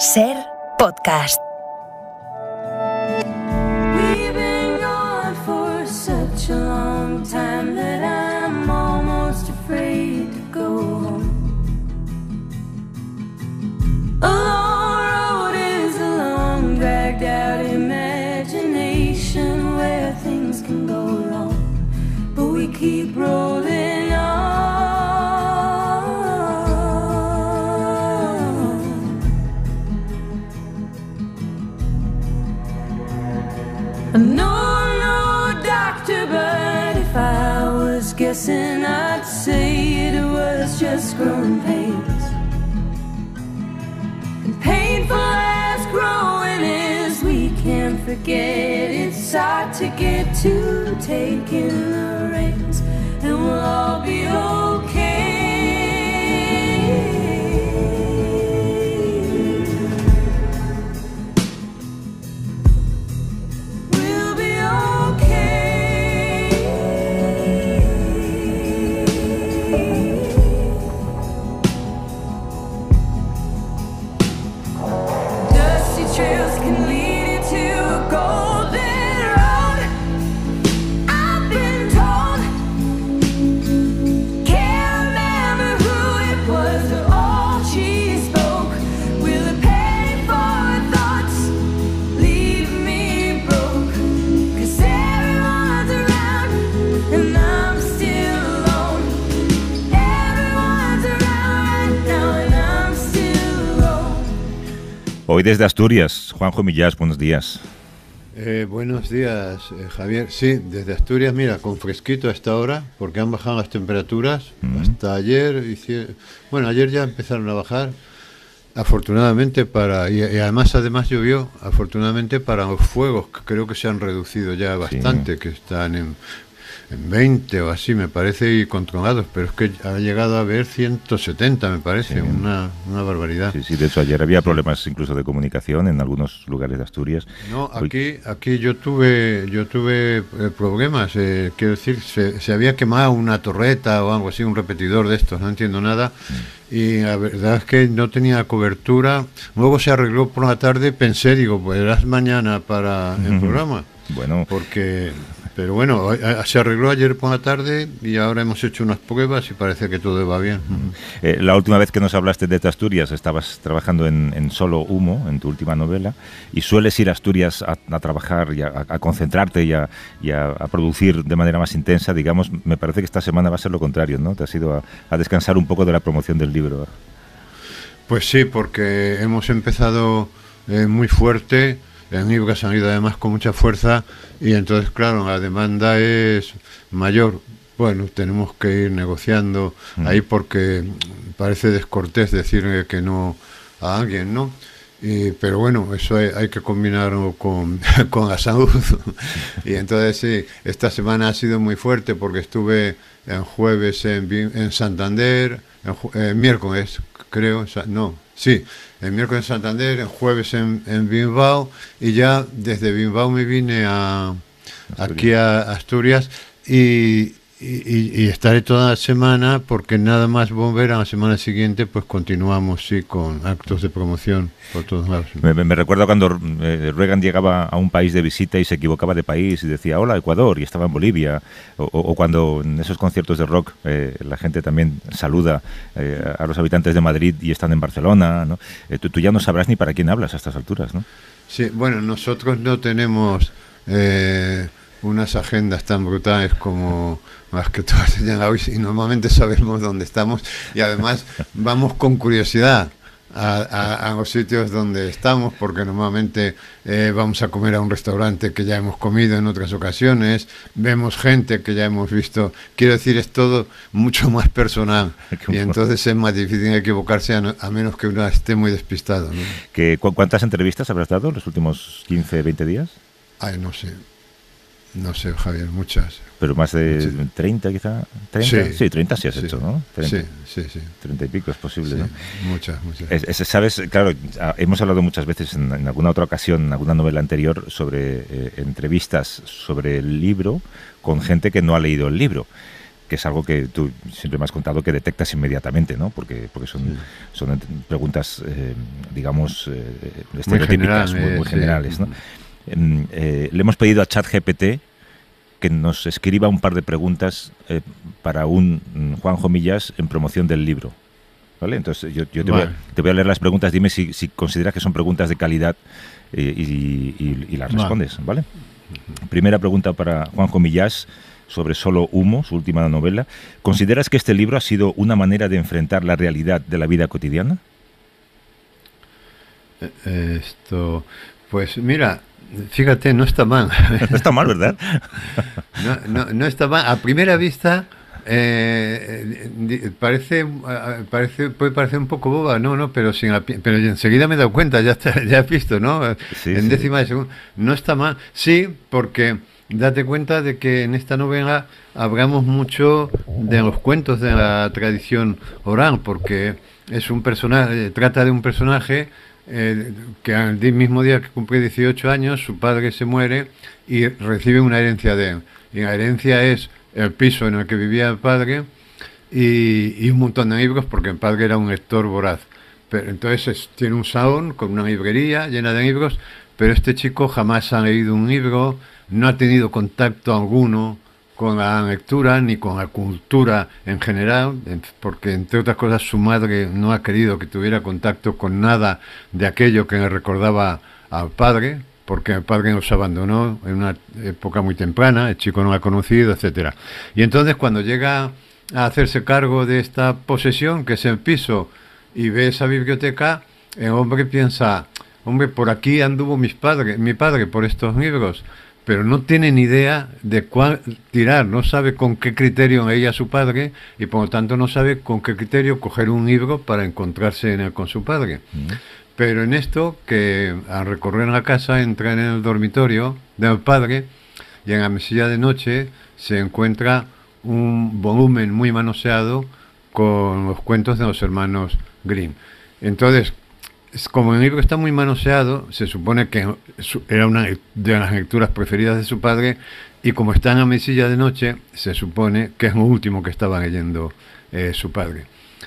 Ser podcast. get, it's hard to get to taking Hoy desde Asturias, Juanjo Millás, buenos días. Eh, buenos días, eh, Javier. Sí, desde Asturias, mira, con fresquito hasta ahora, porque han bajado las temperaturas. Hasta ayer, bueno, ayer ya empezaron a bajar, afortunadamente para, y, además además llovió, afortunadamente para los fuegos, que creo que se han reducido ya bastante, que están en ...en 20 o así, me parece, y controlados, pero es que ha llegado a haber 170, me parece, una, barbaridad. Sí, sí, de hecho ayer había problemas incluso de comunicación en algunos lugares de Asturias. No, aquí, aquí yo tuve, yo tuve eh, problemas, eh, quiero decir, se, había quemado una torreta o algo así, un repetidor de estos, no entiendo nada. Mm. y la verdad es que no tenía cobertura. Luego se arregló por la tarde, pensé, digo, pues mañana para el programa. Bueno. Porque pero bueno, se arregló ayer por la tarde y ahora hemos hecho unas pruebas y parece que todo va bien. Eh, la última vez que nos hablaste de Asturias estabas trabajando en, Solo Humo, en tu última novela, y sueles ir a Asturias a, trabajar y a, concentrarte y, a, producir de manera más intensa, digamos. Me parece que esta semana va a ser lo contrario, ¿no? Te has ido a descansar un poco de la promoción del libro. Pues sí, porque hemos empezado eh, muy fuerte las que han ido además con mucha fuerza y entonces, claro, la demanda es mayor. Bueno, tenemos que ir negociando mm. ahí porque parece descortés decir que no a alguien, ¿no? pero bueno, eso hay, que combinarlo con, con, la salud. y entonces sí, esta semana ha sido muy fuerte porque estuve en jueves en, en Santander, en, eh, miércoles, creo, no, sí, el miércoles en Santander, el jueves en, en Bilbao y ya desde Bilbao me vine a, aquí a Asturias y y, estaré toda la semana porque nada más volver a la semana siguiente pues continuamos sí con actos de promoción por todos lados. Me, recuerdo cuando Ruegan eh, Reagan llegaba a un país de visita y se equivocaba de país y decía hola Ecuador y estaba en Bolivia o, cuando en esos conciertos de rock eh, la gente también saluda eh, a los habitantes de Madrid y están en Barcelona ¿no? tú, ya no sabrás ni para quién hablas a estas alturas ¿no? Sí, bueno, nosotros no tenemos unas agendas tan brutales como las que tú has señalado y normalmente sabemos dónde estamos y además vamos con curiosidad. A, los sitios donde estamos, porque normalmente eh, vamos a comer a un restaurante que ya hemos comido en otras ocasiones, vemos gente que ya hemos visto. Quiero decir, es todo mucho más personal y entonces es más difícil equivocarse a, menos que uno esté muy despistado. ¿no? ¿Cuántas entrevistas habrás dado en los últimos 15, 20 días? Ay, no sé. No sé, Javier, muchas. Pero más de 30 quizá. 30, sí. 30 sí has hecho, ¿no? Sí, sí, sí. 30 y pico es posible, ¿no? Muchas, muchas. Sabes, claro, hemos hablado muchas veces en, alguna otra ocasión, en alguna novela anterior, sobre eh, entrevistas sobre el libro con gente que no ha leído el libro que es algo que tú siempre me has contado que detectas inmediatamente, ¿no? Porque, porque son, son preguntas, eh, digamos, eh, estereotípicas, muy, generales, ¿no? Mm. Eh, le hemos pedido a ChatGPT que nos escriba un par de preguntas eh, para un mm, Juan Jomillas en promoción del libro. ¿Vale? Entonces yo, te, voy a, leer las preguntas, dime si, consideras que son preguntas de calidad eh, y, las respondes, ¿vale? Primera pregunta para Juan Jomillas sobre Solo Humo, su última novela. ¿Consideras que este libro ha sido una manera de enfrentar la realidad de la vida cotidiana? Esto, pues mira, Fíjate, no está mal. No está mal, ¿verdad? No, está mal. A primera vista eh, eh, parece, parece, puede parecer un poco boba, no, no, pero, pero enseguida me he dado cuenta, ya, ya has visto, ¿no? en décima de segundo. No está mal. Sí, porque date cuenta de que en esta novela hablamos mucho de los cuentos de la tradición oral, porque es un personaje, eh, trata de un personaje eh, que al mismo día que cumple 18 años, su padre se muere y recibe una herencia de él. Y la herencia es el piso en el que vivía el padre y, un montón de libros, porque el padre era un lector voraz. Pero entonces tiene un salón con una librería llena de libros, pero este chico jamás ha leído un libro, no ha tenido contacto alguno con la lectura ni con la cultura en general, porque entre otras cosas su madre no ha querido que tuviera contacto con nada de aquello que le recordaba al padre, porque el padre nos abandonó en una época muy temprana, el chico no la ha conocido, etc. Y entonces cuando llega a hacerse cargo de esta posesión, que es el piso, y ve esa biblioteca, el hombre piensa, hombre, por aquí anduvo mis padres, mi padre por estos libros pero no tiene ni idea de cuál tirar, no sabe con qué criterio ella su padre y por lo tanto no sabe con qué criterio coger un libro para encontrarse con su padre. Mm. Pero en esto, que al recorrer la casa entran en el dormitorio del padre y en la mesilla de noche se encuentra un volumen muy manoseado con los cuentos de los hermanos Grimm. Entonces, como el libro está muy manoseado, se supone que era una de las lecturas preferidas de su padre, y como está en la mesilla de noche, se supone que es lo último que estaba leyendo eh, su padre.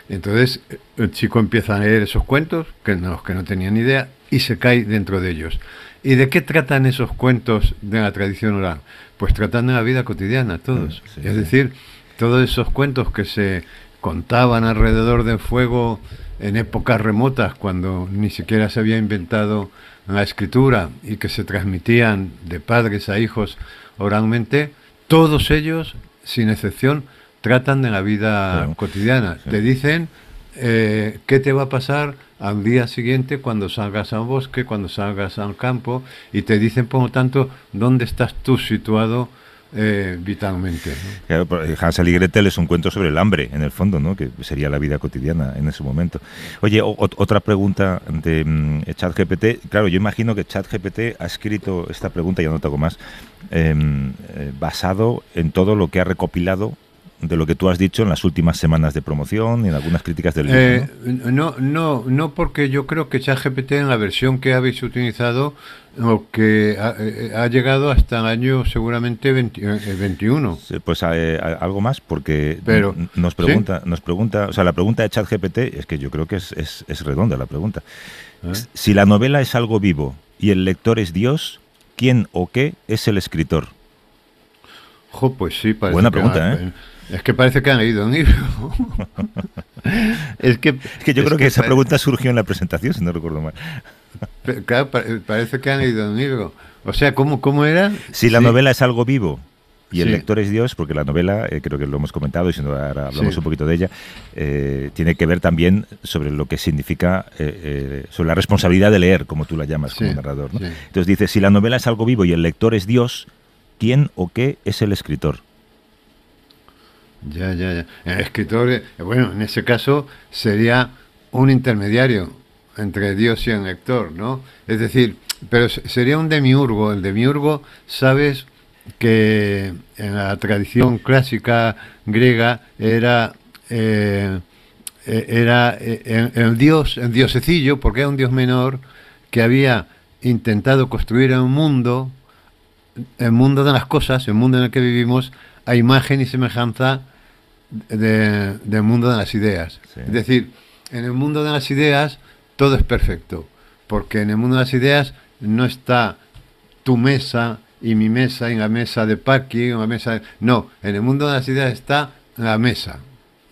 Entonces el chico empieza a leer esos cuentos, que no, que no tenía ni idea, y se cae dentro de ellos. ¿Y de qué tratan esos cuentos de la tradición oral? Pues tratan de la vida cotidiana, todos. Ah, es decir, todos esos cuentos que se contaban alrededor del fuego en épocas remotas, cuando ni siquiera se había inventado la escritura y que se transmitían de padres a hijos oralmente, todos ellos, sin excepción, tratan de la vida cotidiana. Te dicen eh, qué te va a pasar al día siguiente cuando salgas al bosque, cuando salgas al campo, y te dicen, por lo tanto, dónde estás tú situado eh, vitalmente. Claro, eh, Hansel y Gretel es un cuento sobre el hambre, en el fondo, ¿no? que sería la vida cotidiana en ese momento. Oye, otra pregunta de mm, ChatGPT. Claro, yo imagino que ChatGPT ha escrito esta pregunta, ya no tengo más, em, eh, basado en todo lo que ha recopilado de lo que tú has dicho en las últimas semanas de promoción y en algunas críticas del libro. Eh, ¿no? no, no, porque yo creo que ChatGPT en la versión que habéis utilizado que eh, ha, llegado hasta el año seguramente 21. Eh, pues algo más, porque nos pregunta, nos pregunta, o sea, la pregunta de ChatGPT es que yo creo que es, es, redonda la pregunta. Si la novela es algo vivo y el lector es Dios, ¿quién o qué es el escritor? Jo, pues sí, Buena pregunta, ¿eh? Es que parece que han leído un libro. es, que, yo creo que, esa pregunta surgió en la presentación, si no recuerdo mal. Pero, claro, parece que han leído un libro. O sea, ¿cómo, cómo era? Si la novela es algo vivo y el lector es Dios, porque la novela, eh, creo que lo hemos comentado y si no, ahora hablamos un poquito de ella, eh, tiene que ver también sobre lo que significa, eh, sobre la responsabilidad de leer, como tú la llamas como narrador. Entonces dice, si la novela es algo vivo y el lector es Dios, ¿quién o qué es el escritor? Ya, ya, ya. El eh, escritor, eh, bueno, en ese caso sería un intermediario entre Dios y el lector, ¿no? Es decir, pero sería un demiurgo. El demiurgo, sabes que en la tradición clásica griega era, eh, era el, el, dios, el diosecillo, porque era un dios menor que había intentado construir un mundo, el mundo de las cosas, el mundo en el que vivimos, a imagen y semejanza de, del mundo de las ideas. Es decir, en el mundo de las ideas todo es perfecto, porque en el mundo de las ideas no está tu mesa y mi mesa y la mesa de y la mesa No, en el mundo de las ideas está la mesa.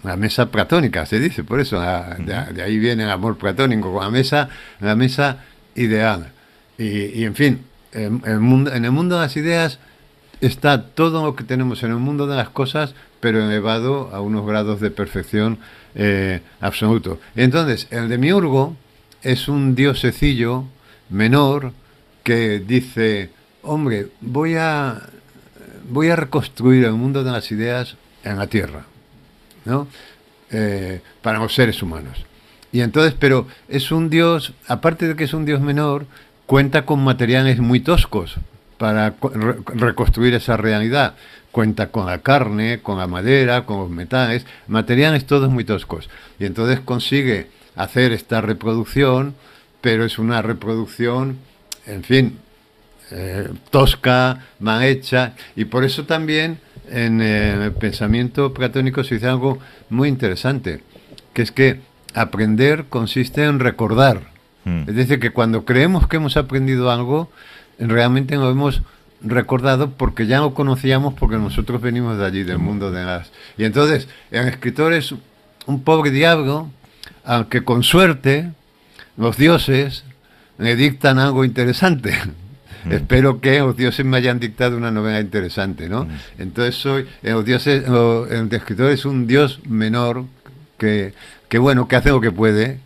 La mesa platónica, se dice, por eso ah, de, ahí viene el amor platónico, con la mesa, la mesa ideal. Y, en fin, en el mundo de las ideas está todo lo que tenemos en el mundo de las cosas, pero elevado a unos grados de perfección eh, absoluto. Entonces, el demiurgo es un diosecillo menor que dice, hombre, voy a, voy a reconstruir el mundo de las ideas en la Tierra, ¿no? Eh, para los seres humanos. Y entonces, pero es un dios, aparte de que es un dios menor, cuenta con materiales muy toscos, para reconstruir esa realidad. Cuenta con la carne, con la madera, con los metales, materiales todos muy toscos. Y entonces consigue hacer esta reproducción, pero es una reproducción, en fin, eh, tosca, mal hecha, y por eso también eh, en el pensamiento platónico se dice algo muy interesante, que es que aprender consiste en recordar. Mm. Es decir, que cuando creemos que hemos aprendido algo, realmente nos hemos recordado porque ya lo conocíamos porque nosotros venimos de allí, del mundo de las... Y entonces, el escritor es un pobre diablo aunque con suerte los dioses le dictan algo interesante. Mm. Espero que los dioses me hayan dictado una novela interesante, ¿no? Mm. Entonces soy, eh, los dioses, el escritor es un dios menor que, que bueno, que hace lo que puede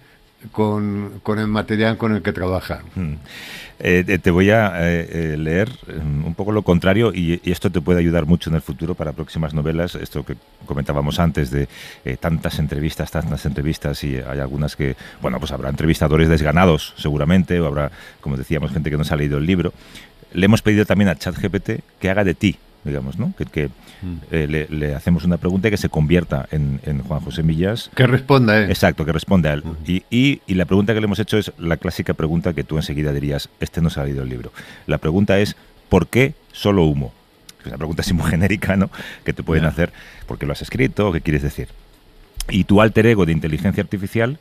con, con el material con el que trabaja. Mm. Eh, eh, te voy a eh, leer mm, un poco lo contrario y, esto te puede ayudar mucho en el futuro para próximas novelas. Esto que comentábamos antes de tantas entrevistas, tantas entrevistas y hay algunas que, bueno, pues habrá entrevistadores desganados seguramente o habrá, como decíamos, gente que no se ha leído el libro. Le hemos pedido también a ChatGPT que haga de ti digamos, ¿no? Que, mm. eh, le, hacemos una pregunta y que se convierta en, Juan José Millas. Que responda ¿eh? Exacto, que responda él. Y, y, la pregunta que le hemos hecho es la clásica pregunta que tú enseguida dirías, este no se ha leído el libro. La pregunta es, ¿por qué solo humo? Es una pregunta así muy genérica, ¿no? Que te pueden hacer, ¿por qué lo has escrito? ¿Qué quieres decir? Y tu alter ego de inteligencia artificial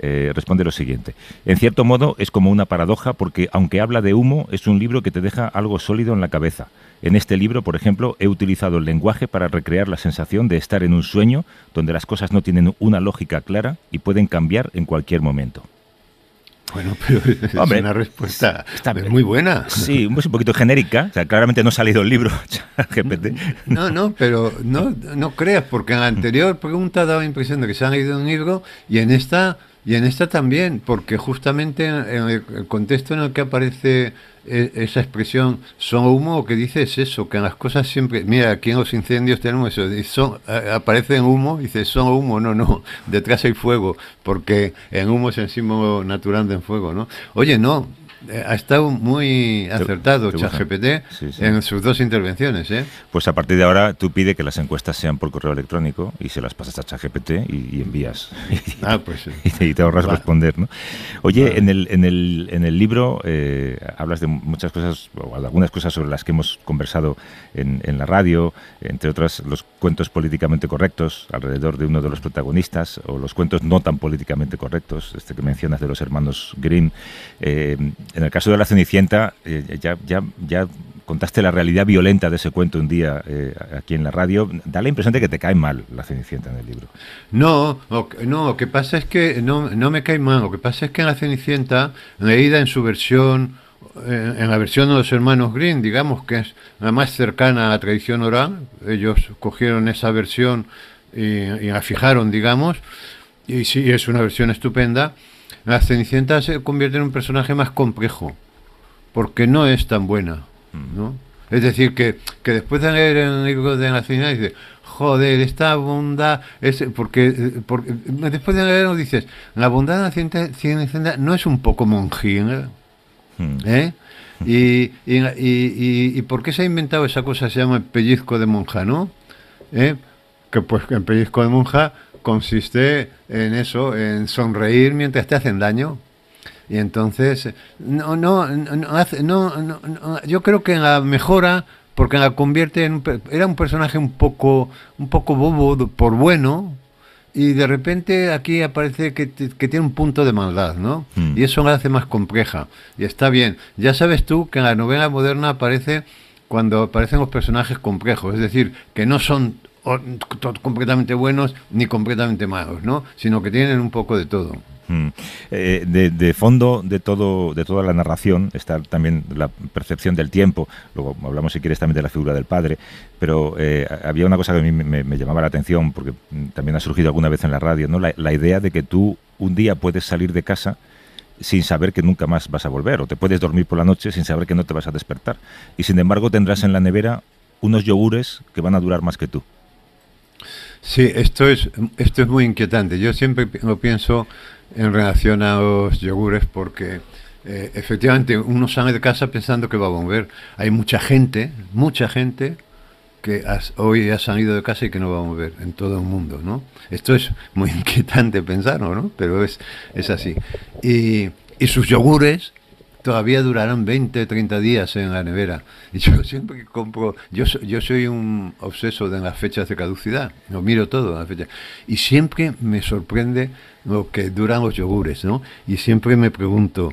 eh, responde lo siguiente. En cierto modo es como una paradoja porque aunque habla de humo, es un libro que te deja algo sólido en la cabeza. En este libro, por ejemplo, he utilizado el lenguaje para recrear la sensación de estar en un sueño donde las cosas no tienen una lógica clara y pueden cambiar en cualquier momento. Bueno, pero es una respuesta muy buena. Sí, es un poquito genérica. O sea, claramente no ha salido el libro, No, no, pero no, creas, porque en la anterior pregunta daba la impresión de que se han leído un libro y en esta y en esta también, porque justamente en el contexto en el que aparece eh, esa expresión son humo, que dice es eso, que en las cosas siempre, mira, aquí en los incendios tenemos eso, son, eh, en humo, dice son humo, no, no, detrás hay fuego, porque en humo es el símbolo natural del fuego, ¿no? Oye, no, ha estado muy acertado ChatGPT en sus dos intervenciones. ¿eh? Pues a partir de ahora tú pide que las encuestas sean por correo electrónico y se las pasas a ChatGPT y, envías. Ah, pues sí. y, te, ahorras responder. ¿no? Oye, en, el, en, el, libro eh, hablas de muchas cosas, o algunas cosas sobre las que hemos conversado en, la radio, entre otras los cuentos políticamente correctos alrededor de uno de los protagonistas o los cuentos no tan políticamente correctos, este que mencionas de los hermanos Grimm. Eh, en el caso de la Cenicienta, eh, ya, ya, ya contaste la realidad violenta de ese cuento un día eh, aquí en la radio. Da la impresión de que te cae mal la Cenicienta en el libro. No, no, lo que pasa es que no, no me cae mal. Lo que pasa es que en la Cenicienta, leída en su versión, eh, en, la versión de los hermanos Green, digamos que es la más cercana a la tradición oral, ellos cogieron esa versión y, y la fijaron, digamos, y sí, es una versión estupenda la Cenicienta se convierte en un personaje más complejo, porque no es tan buena, ¿no? Mm. Es decir, que, después de leer el libro de la Cenicienta dices, joder, esta bondad, es porque, después de leerlo dices, la bondad de la Cenicienta no es un poco monjina, mm. ¿eh? Y, por qué se ha inventado esa cosa se llama el pellizco de monja, no? ¿Eh? Que pues el pellizco de monja consiste en eso, en sonreír mientras te hacen daño. Y entonces, no, no, no, yo creo que en la mejora, porque la convierte en era un personaje un poco, un poco bobo por bueno, y de repente aquí aparece que, tiene un punto de maldad, ¿no? Hmm. Y eso la hace más compleja. Y está bien. Ya sabes tú que en la novela moderna aparece cuando aparecen los personajes complejos, es decir, que no son completamente buenos ni completamente malos, ¿no? Sino que tienen un poco de todo. Mm. Eh, de, fondo de todo de toda la narración está también la percepción del tiempo luego hablamos si quieres también de la figura del padre pero eh, había una cosa que a mí me, llamaba la atención porque mm, también ha surgido alguna vez en la radio no la idea de que tú un día puedes salir de casa sin saber que nunca más vas a volver o te puedes dormir por la noche sin saber que no te vas a despertar y sin embargo tendrás en la nevera unos yogures que van a durar más que tú Sí, esto es, esto es muy inquietante. Yo siempre lo pienso en relación a los yogures porque eh, efectivamente uno sale de casa pensando que va a volver. Hay mucha gente, mucha gente que hoy ha salido de casa y que no va a mover en todo el mundo, ¿no? Esto es muy inquietante pensarlo, ¿no? Pero es, es así. Y, y sus yogures todavía durarán 20, 30 días en la nevera. Y yo siempre compro, yo, yo soy un obseso de las fechas de caducidad, lo miro todo en las fechas. Y siempre me sorprende lo que duran los yogures, ¿no? Y siempre me pregunto,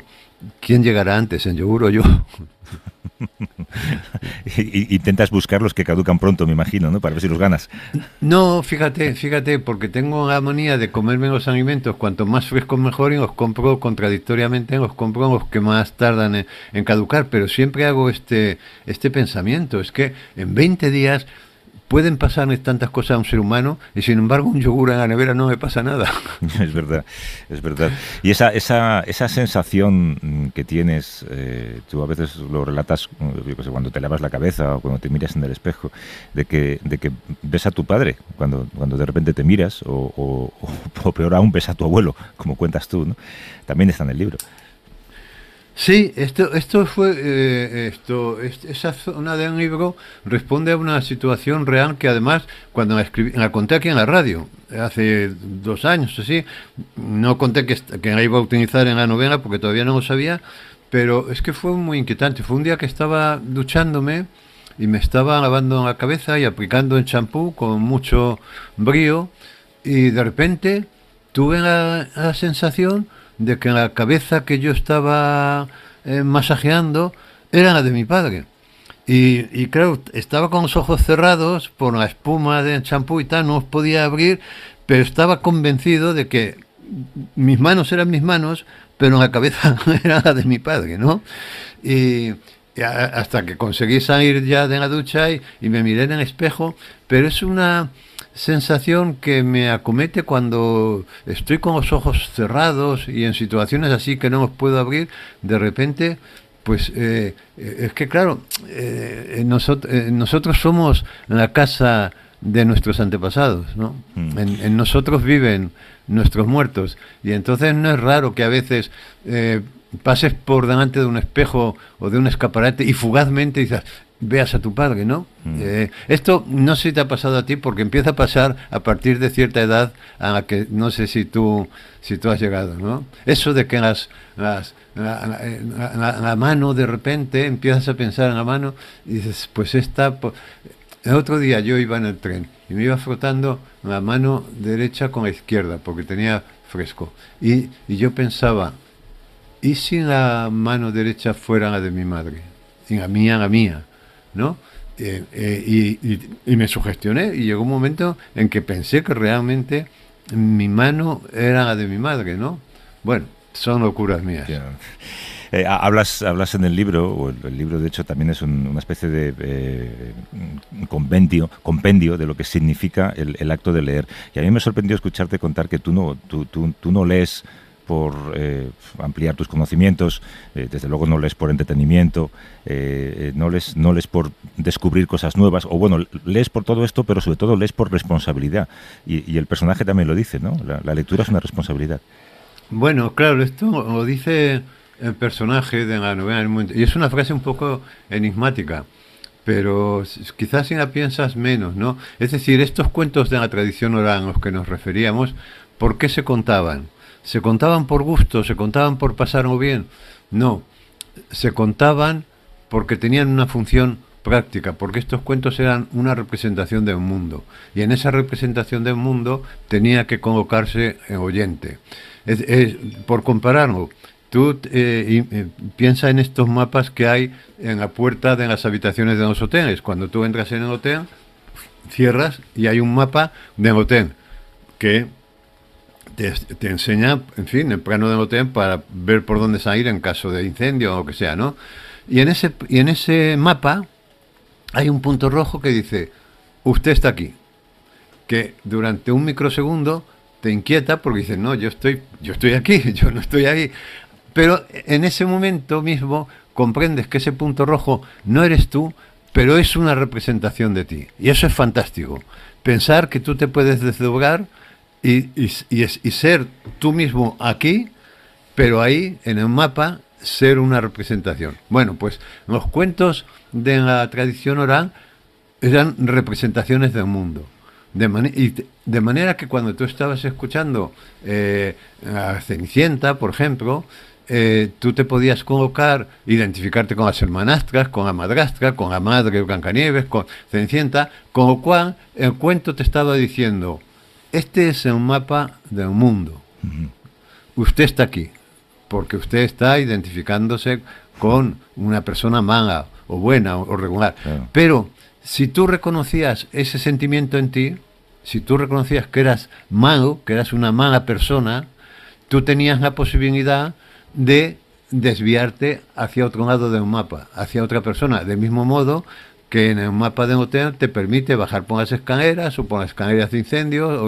¿Quién llegará antes, en yogur o yo? Intentas buscar los que caducan pronto, me imagino, ¿no? Para ver si los ganas. No, fíjate, fíjate, porque tengo la manía de comerme los alimentos cuanto más fresco mejor y los compro contradictoriamente, los compro los que más tardan en, caducar, pero siempre hago este, este pensamiento, es que en 20 días pueden pasarme tantas cosas a un ser humano y sin embargo un yogur en la nevera no me pasa nada. Es verdad, es verdad. Y esa, esa, esa sensación mm, que tienes, eh, tú a veces lo relatas mm, cuando te lavas la cabeza o cuando te miras en el espejo, de que, de que ves a tu padre cuando, cuando de repente te miras o, peor aún ves a tu abuelo, como cuentas tú, también está en el libro. Sí, esto, esto fue, eh, esto, esa zona de un libro responde a una situación real que además cuando la, la conté aquí en la radio, hace dos años así, no conté que, que la iba a utilizar en la novela porque todavía no lo sabía, pero es que fue muy inquietante, fue un día que estaba duchándome y me estaba lavando la cabeza y aplicando el champú con mucho brío y de repente tuve la sensación de que la cabeza que yo estaba eh, masajeando era la de mi padre. Y, y, estaba con los ojos cerrados por la espuma del champú y tal, no os podía abrir, pero estaba convencido de que mis manos eran mis manos, pero la cabeza era la de mi padre, ¿no? Y, y hasta que conseguí salir ya de la ducha y me miré en el espejo, pero es una sensación que me acomete cuando estoy con los ojos cerrados y en situaciones así que no los puedo abrir, de repente, pues eh, eh, es que claro, eh, nosotros somos la casa de nuestros antepasados, ¿no? Mm. en, nosotros viven nuestros muertos y entonces no es raro que a veces pases por delante de un espejo o de un escaparate y fugazmente dices, veas a tu padre, ¿no? Mm. Eh, esto no sé si te ha pasado a ti porque empieza a pasar a partir de cierta edad a la que no sé si tú, si tú has llegado, ¿no? Eso de que las, las la, eh, mano de repente empiezas a pensar en la mano y dices, pues esta... El otro día yo iba en el tren y me iba frotando la mano derecha con la izquierda porque tenía fresco. y yo pensaba, ¿y si la mano derecha fuera la de mi madre? Y la mía, la mía, ¿no? Eh, eh, y, me sugestioné y llegó un momento en que pensé que realmente mi mano era la de mi madre, ¿no? Bueno, son locuras mías. Eh, hablas, hablas en el libro, o el, libro de hecho también es una especie de eh, compendio de lo que significa el, el, acto de leer. Y a mí me sorprendió escucharte contar que tú no, tú, tú, tú no lees por eh, ampliar tus conocimientos, eh, desde luego no lees por entretenimiento, eh, no, lees, no lees por descubrir cosas nuevas, o bueno, lees por todo esto, pero sobre todo lees por responsabilidad. Y, el personaje también lo dice, ¿no? La, lectura es una responsabilidad. Bueno, claro, esto lo dice el personaje de la novela del mundo, y es una frase un poco enigmática. Pero quizás si la piensas menos, ¿no? Es decir, estos cuentos de la tradición oral a los que nos referíamos, ¿por qué se contaban? se contaban por gusto, se contaban por pasar o bien. No, se contaban porque tenían una función práctica, porque estos cuentos eran una representación del mundo. Y en esa representación del mundo tenía que convocarse el oyente. por compararlo, tú eh, eh, piensa en estos mapas que hay en la puerta de las habitaciones de los hoteles. Cuando tú entras en el hotel, cierras y hay un mapa del hotel que te, enseña, en fin, el plano del hotel para ver por dónde salir en caso de incendio o lo que sea, ¿no? Y en ese, en ese mapa hay un punto rojo que dice, usted está aquí. Que durante un microsegundo te inquieta porque dices, no, yo estoy, yo estoy aquí, yo no estoy ahí. Pero en ese momento mismo comprendes que ese punto rojo no eres tú, pero es una representación de ti. Y eso es fantástico. Pensar que tú te puedes desdoblar y, ser tú mismo aquí, pero ahí en el mapa ser una representación. Bueno, pues los cuentos de la tradición oral eran representaciones del mundo. De, de manera que cuando tú estabas escuchando eh, a Cenicienta, por ejemplo, eh, tú te podías colocar, identificarte con las hermanastras, con la madrastra, con la madre Blancanieves, con Cenicienta, con lo cual el cuento te estaba diciendo, este es un mapa del mundo. Usted está aquí, porque usted está identificándose con una persona mala o buena o regular. Pero si tú reconocías ese sentimiento en ti, si tú reconocías que eras malo, que eras una mala persona, tú tenías la posibilidad de desviarte hacia otro lado de un mapa, hacia otra persona. del mismo modo que en el mapa de hotel te permite bajar por las escaleras o por las escaleras de incendios.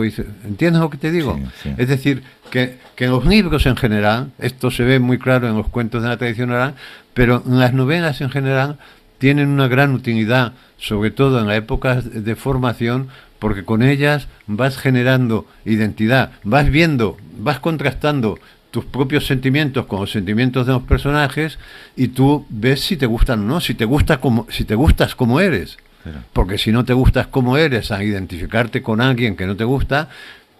¿Entiendes lo que te digo? Es decir, que, que, en los libros en general, esto se ve muy claro en los cuentos de la tradición oral, pero en las novelas en general tienen una gran utilidad, sobre todo en las épocas de formación, porque con ellas vas generando identidad, vas viendo, vas contrastando, tus propios sentimientos con los sentimientos de los personajes y tú ves si te gustan o no, si te, gusta como, si te gustas como eres. Porque si no te gustas como eres, a identificarte con alguien que no te gusta,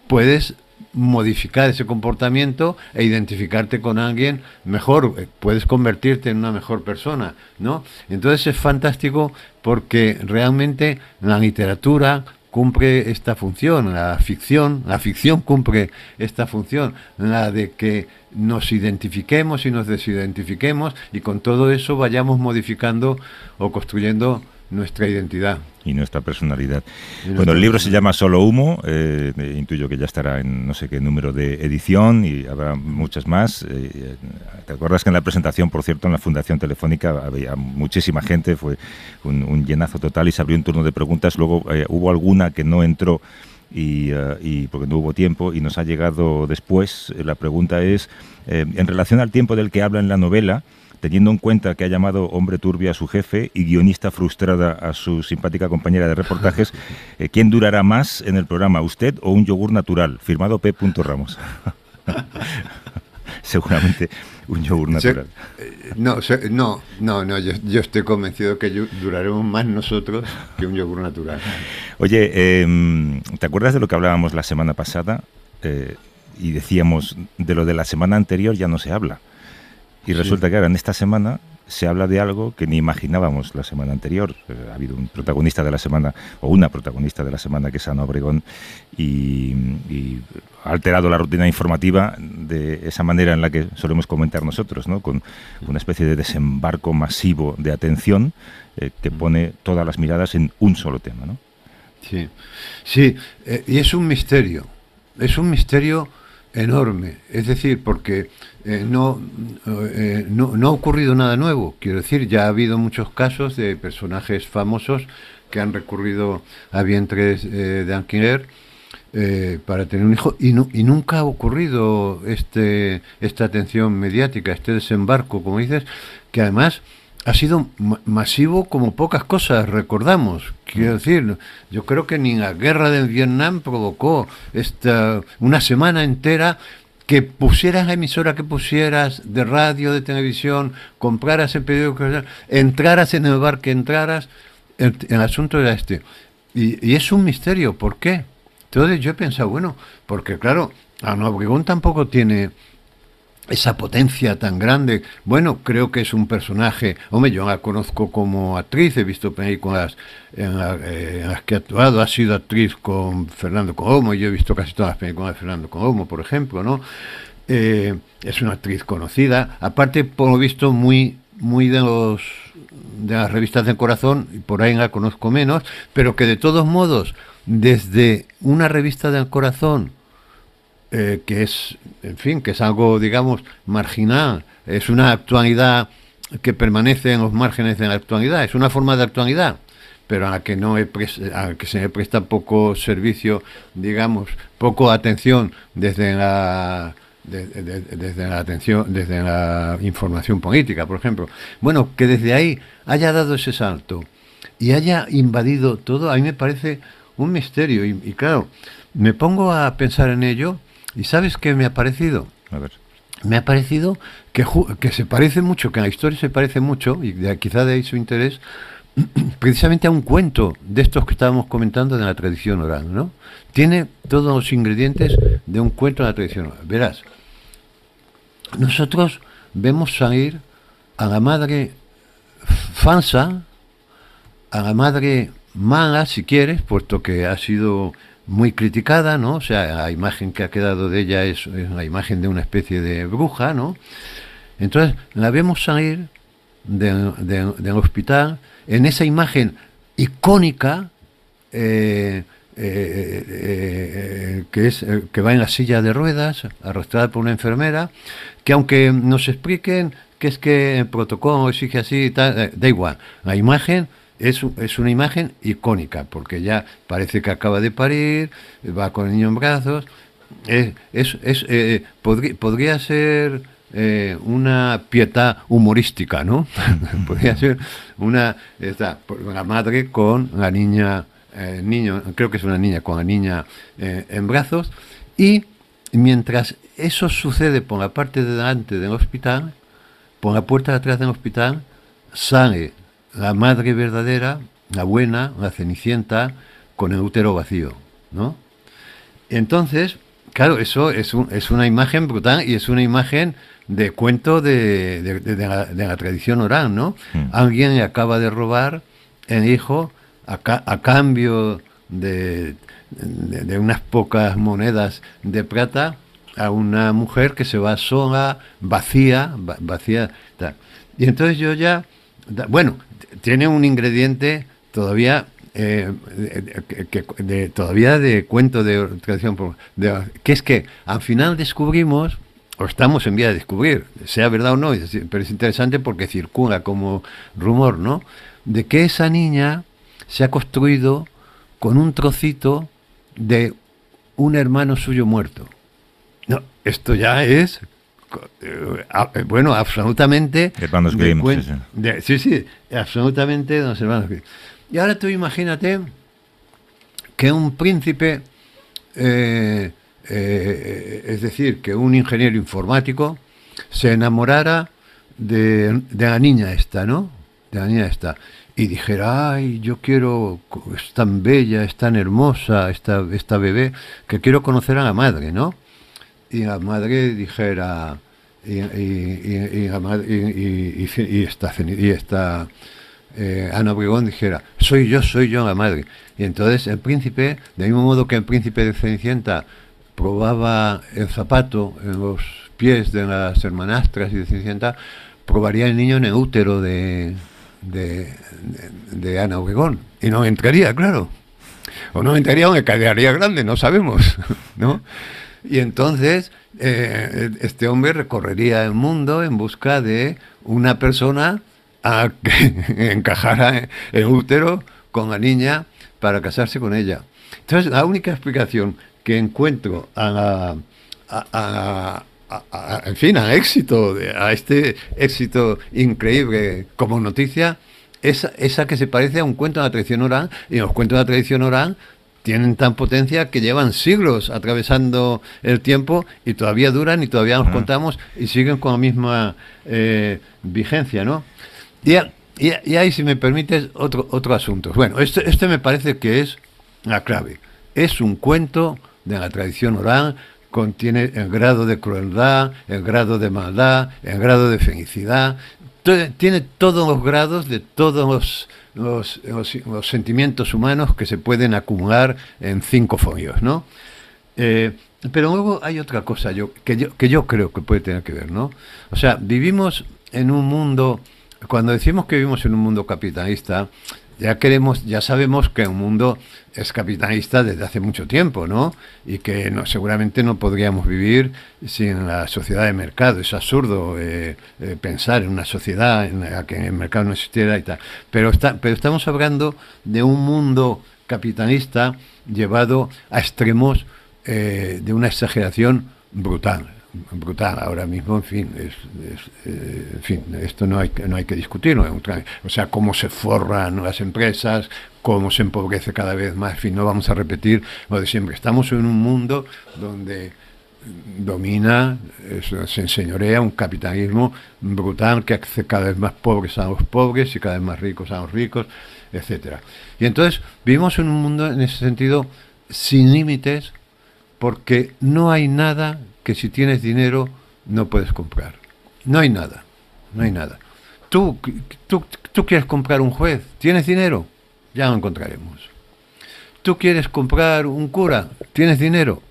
puedes modificar ese comportamiento e identificarte con alguien mejor, eh, puedes convertirte en una mejor persona, ¿no? Entonces es fantástico porque realmente la literatura, cumple esta función, la ficción, la ficción cumple esta función, la de que nos identifiquemos y nos desidentifiquemos y con todo eso vayamos modificando o construyendo nuestra identidad. Y nuestra personalidad. bueno, el libro se llama Solo Humo, eh, intuyo que ya estará en no sé qué número de edición y habrá muchas más. Eh, ¿Te acuerdas que en la presentación, por cierto, en la Fundación Telefónica había muchísima gente, fue un, un llenazo total y se abrió un turno de preguntas, luego eh, hubo alguna que no entró. Y, porque no hubo tiempo y nos ha llegado después. La pregunta es, en relación al tiempo del que habla en la novela, teniendo en cuenta que ha llamado hombre turbio a su jefe y guionista frustrada a su simpática compañera de reportajes, eh, ¿quién durará más en el programa, usted o un yogur natural? Firmado P. Ramos. Seguramente un yogur natural. Eh, no, no, no, no yo, estoy convencido que duraremos más nosotros que un yogur natural. Oye, em, ¿te acuerdas de lo que hablábamos la semana pasada? Eh, y decíamos, de lo de la semana anterior ya no se habla. Y resulta que ahora, en esta semana, se habla de algo que ni imaginábamos la semana anterior. Eh, ha habido un protagonista de la semana, o una protagonista de la semana, que es Ana Obregón, y, ha alterado la rutina informativa de esa manera en la que solemos comentar nosotros, ¿no? con una especie de desembarco masivo de atención eh, que pone todas las miradas en un solo tema. ¿no? Sí, sí, eh, y es un misterio, es un misterio enorme. Es decir, porque eh, eh, no, no, ha ocurrido nada nuevo. Quiero decir, ya ha habido muchos casos de personajes famosos que han recurrido a vientres eh, de alquiler para tener un hijo y, y nunca ha ocurrido este, esta atención mediática, este desembarco, como dices, que además ha sido masivo como pocas cosas recordamos. Quiero mm. decir, yo creo que ni la guerra del Vietnam provocó esta, una semana entera que pusieras la emisora que pusieras de radio, de televisión, compraras el periódico, entraras en el bar que entraras, el, asunto era este. Y, es un misterio, ¿por qué? Entonces yo he pensado, bueno, porque claro, a tampoco tiene esa potencia tan grande. Bueno, creo que es un personaje. Hombre, yo la conozco como actriz, he visto películas en, eh, las que ha actuado, ha sido actriz con Fernando como yo he visto casi todas las películas de Fernando Colomo, por ejemplo, ¿no? Eh, es una actriz conocida, aparte, por lo visto, muy muy de los de las revistas del corazón y por ahí la conozco menos, pero que de todos modos desde una revista del corazón eh, que es, en fin, que es algo, digamos, marginal, es una actualidad que permanece en los márgenes de la actualidad, es una forma de actualidad pero a la que no que se le presta poco servicio, digamos, poco atención desde la desde la atención, desde la información política, por ejemplo. Bueno, que desde ahí haya dado ese salto y haya invadido todo, a mí me parece un misterio. y claro, me pongo a pensar en ello ¿Y sabes qué me ha parecido? Me ha parecido que, se parece mucho, que en la historia se parece mucho, y quizá de ahí su interés, precisamente a un cuento de estos que estábamos comentando de la tradición oral, ¿no? Tiene todos los ingredientes de un cuento de la tradición oral. Verás, nosotros vemos salir a la madre falsa, a la madre mala, si quieres, puesto que ha sido muy criticada, ¿no? O sea, la imagen que ha quedado de ella es, la imagen de una especie de bruja, ¿no? Entonces la vemos salir del, hospital en esa imagen icónica eh, eh, eh, que es que va en la silla de ruedas arrastrada por una enfermera que aunque nos expliquen que es que el protocolo exige así da igual la imagen es, es, una imagen icónica, porque ya parece que acaba de parir, va con el niño en brazos. Es, es, eh, podría, ser eh, una pieta humorística, ¿no? podría ser una la madre con la niña, eh, niño, creo que es una niña con la niña en brazos, y mientras eso sucede por la parte de delante del hospital, por la puerta de atrás del hospital, sale la madre verdadera, la buena, la cenicienta, con el útero vacío, ¿no? Entonces, claro, eso es, es una imagen brutal y es una imagen de cuento de, de, la, tradición oral, ¿no? Mm. Alguien le acaba de robar el hijo a, cambio de, unas pocas monedas de plata a una mujer que se va sola, vacía, vacía. Y entonces yo ya bueno, tiene un ingrediente todavía eh, de, todavía de cuento de tradición, que es que al final descubrimos, o estamos en vía de descubrir, sea verdad o no, pero es interesante porque circula como rumor, ¿no? De que esa niña se ha construido con un trocito de un hermano suyo muerto. No, esto ya es Ah, eh, bueno, absolutamente. Hermanos Grimm, sí sí. sí, sí. absolutamente don hermanos Grimm. Y ahora tú imagínate que un príncipe, eh, eh, es decir, que un ingeniero informático se enamorara de, de, la niña esta, ¿no? De la niña esta. Y dijera, ay, yo quiero, es tan bella, es tan hermosa esta, esta bebé, que quiero conocer a la madre, ¿no? y la madre dijera, y, y, y, la y esta, eh, Ana Obregón dijera, soy yo, soy yo la madre. Y entonces el príncipe, ...de mismo modo que el príncipe de Cenicienta probaba el zapato en los pies de las hermanastras y de Cenicienta, probaría el niño en el útero de, Ana Obregón. Y no entraría, claro. O no entraría o me caería grande, no sabemos, ¿no? Y entonces eh, este hombre recorrería el mundo en busca de una persona a que encajara el útero con la niña para casarse con ella. Entonces, la única explicación que encuentro a, en fin, a éxito, a este éxito increíble como noticia, es esa que se parece a un cuento de la tradición oral, y los cuentos de la tradición oral tienen tan potencia que llevan siglos atravesando el tiempo y todavía duran y todavía nos contamos y siguen con la misma eh, vigencia, ¿no? Y, ahí, si me permites, otro, otro asunto. Bueno, este, este me parece que es la clave. Es un cuento de la tradición oral, contiene el grado de crueldad, el grado de maldad, el grado de felicidad, tiene todos los grados de todos los los, sentimientos humanos que se pueden acumular en cinco folios, ¿no? Eh, pero luego hay otra cosa que, yo, que yo creo que puede tener que ver, ¿no? O sea, vivimos en un mundo, cuando decimos que vivimos en un mundo capitalista, ya queremos, ya sabemos que un mundo es capitalista desde hace mucho tiempo, ¿no? Y que no, seguramente no podríamos vivir sin la sociedad de mercado. Es absurdo eh, eh, pensar en una sociedad en la que el mercado no existiera y tal. Pero, está, pero estamos hablando de un mundo capitalista llevado a extremos eh, de una exageración brutal brutal ahora mismo, en fin, es, eh, fin esto no hay, no hay que discutirlo. O sea, cómo se forran las empresas, cómo se empobrece cada vez más, en fin, no vamos a repetir lo de siempre. Estamos en un mundo donde domina, se enseñorea un capitalismo brutal que hace cada vez más pobres a los pobres y cada vez más ricos a los ricos, etcétera. Y entonces vivimos en un mundo en ese sentido sin límites porque no hay nada que si tienes dinero no puedes comprar. No hay nada, no hay nada. Tú, tú, quieres comprar un juez, ¿tienes dinero? Ya lo encontraremos. Tú quieres comprar un cura, ¿tienes dinero?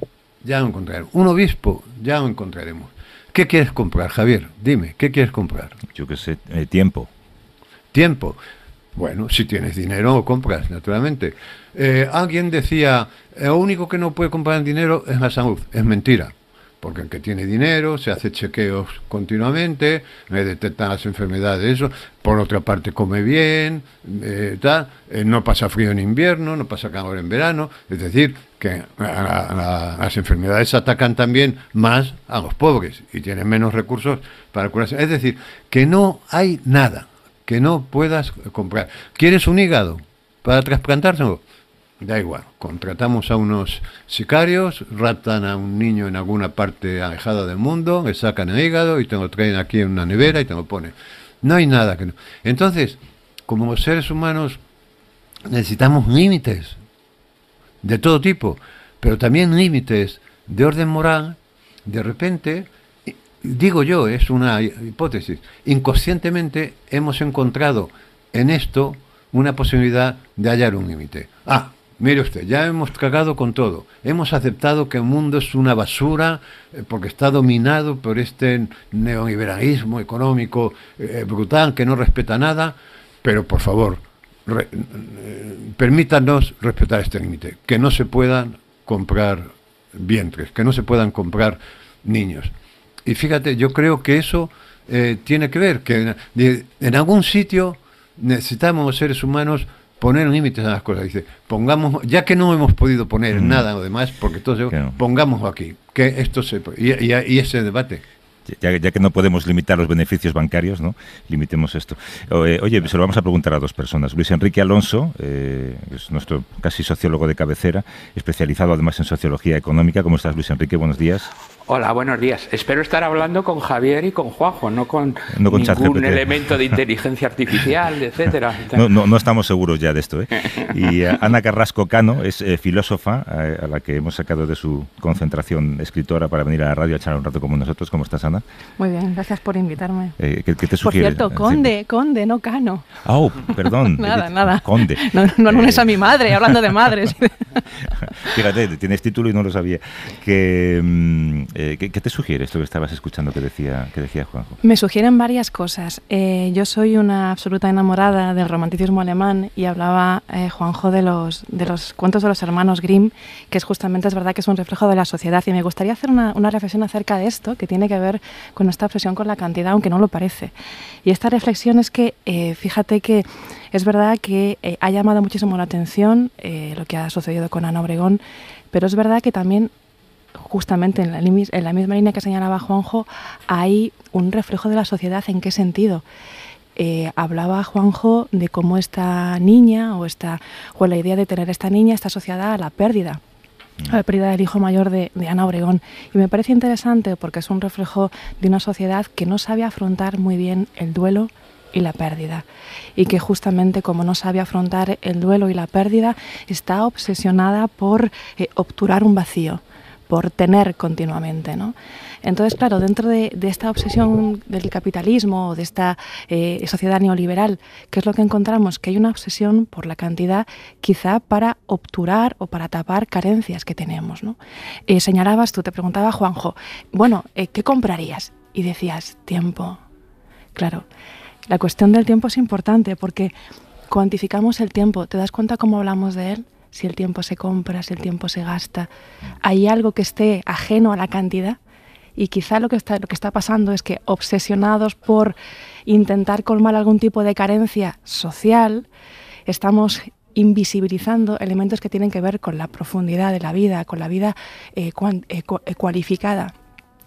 Ya lo encontraremos. Un obispo, ya lo encontraremos. ¿Qué quieres comprar, Javier? Dime, ¿qué quieres comprar? Yo qué sé, eh, tiempo. Tiempo. Bueno, si tienes dinero, compras, naturalmente. Eh, alguien decía, lo único que no puede comprar dinero es la salud. Es mentira. Porque el que tiene dinero se hace chequeos continuamente, le eh, detectan las enfermedades, eso. Por otra parte, come bien, eh, eh, no pasa frío en invierno, no pasa calor en verano. Es decir, que las enfermedades atacan también más a los pobres y tienen menos recursos para curarse. Es decir, que no hay nada que no puedas comprar. ¿Quieres un hígado para trasplantárselo? da igual, contratamos a unos sicarios, ratan a un niño en alguna parte alejada del mundo, le sacan el hígado y te lo traen aquí en una nevera y te lo ponen. No hay nada que no. Entonces, como seres humanos necesitamos límites de todo tipo, pero también límites de orden moral, de repente, digo yo, es una hipótesis, inconscientemente hemos encontrado en esto una posibilidad de hallar un límite. Ah, Mire usted, ya hemos cagado con todo. Hemos aceptado que el mundo es una basura eh, porque está dominado por este neoliberalismo económico eh, brutal que no respeta nada. Pero por favor, eh, permítanos respetar este límite. Que no se puedan comprar vientres, que no se puedan comprar niños. Y fíjate, yo creo que eso tiene que ver, que en, en algún sitio necesitamos seres humanos poner límite a las cosas. Dice, pongamos, ya que no hemos podido poner mm. nada o demás, porque todo pongamos aquí, que esto se... Y, ese debate. Ya, que no podemos limitar los beneficios bancarios, ¿no? Limitemos esto. Eh, oye, se lo vamos a preguntar a dos personas. Luis Enrique Alonso, eh, es nuestro casi sociólogo de cabecera, especializado además en sociología económica. ¿Cómo estás, Luis Enrique? Buenos días. Hola, buenos días. Espero estar hablando con Javier y con Juanjo, no con, un ningún elemento de inteligencia artificial, etcétera. No, no, estamos seguros ya de esto. ¿eh? Y eh, Ana Carrasco Cano es eh, filósofa, eh, a la que hemos sacado de su concentración escritora para venir a la radio a echar un rato con nosotros. ¿Cómo estás, Ana? Muy bien, gracias por invitarme. ¿qué, te sugiere? Por cierto, Conde, Conde, no Cano. Oh, perdón. nada, nada. Conde. No, es a mi madre, hablando de madres. Fíjate, tienes título y no lo sabía. Que... Mm, eh, ¿qué, te sugiere esto que estabas escuchando que decía, que decía Juanjo? Me sugieren varias cosas. Eh, yo soy una absoluta enamorada del romanticismo alemán y hablaba eh, Juanjo de los, de los cuentos de los hermanos Grimm, que es justamente, es verdad que es un reflejo de la sociedad. Y me gustaría hacer una, una reflexión acerca de esto, que tiene que ver con esta obsesión con la cantidad, aunque no lo parece. Y esta reflexión es que, fíjate que es verdad que ha llamado muchísimo la atención lo que ha sucedido con Ana Obregón, pero es verdad que también justamente en la, misma línea que señalaba Juanjo, hay un reflejo de la sociedad. ¿En qué sentido? Eh, hablaba Juanjo de cómo esta niña o, esta, o la idea de tener esta niña está asociada a la pérdida, a mm. la pérdida del hijo mayor de, Ana Obregón. Y me parece interesante porque es un reflejo de una sociedad que no sabe afrontar muy bien el duelo y la pérdida. Y que justamente como no sabe afrontar el duelo y la pérdida, está obsesionada por eh, obturar un vacío por tener continuamente. ¿no? Entonces, claro, dentro de, esta obsesión del capitalismo o de esta eh, sociedad neoliberal, ¿qué es lo que encontramos? Que hay una obsesión por la cantidad, quizá para obturar o para tapar carencias que tenemos. Eh, señalabas tú, te preguntaba Juanjo, bueno, eh, ¿qué comprarías? Y decías, tiempo. Claro, la cuestión del tiempo es importante porque cuantificamos el tiempo. ¿Te das cuenta cómo hablamos de él? si el tiempo se compra, si el tiempo se gasta, hay algo que esté ajeno a la cantidad. Y quizá lo que está, lo que está pasando es que obsesionados por intentar colmar algún tipo de carencia social, estamos invisibilizando elementos que tienen que ver con la profundidad de la vida, con la vida eh, eh, eh, cualificada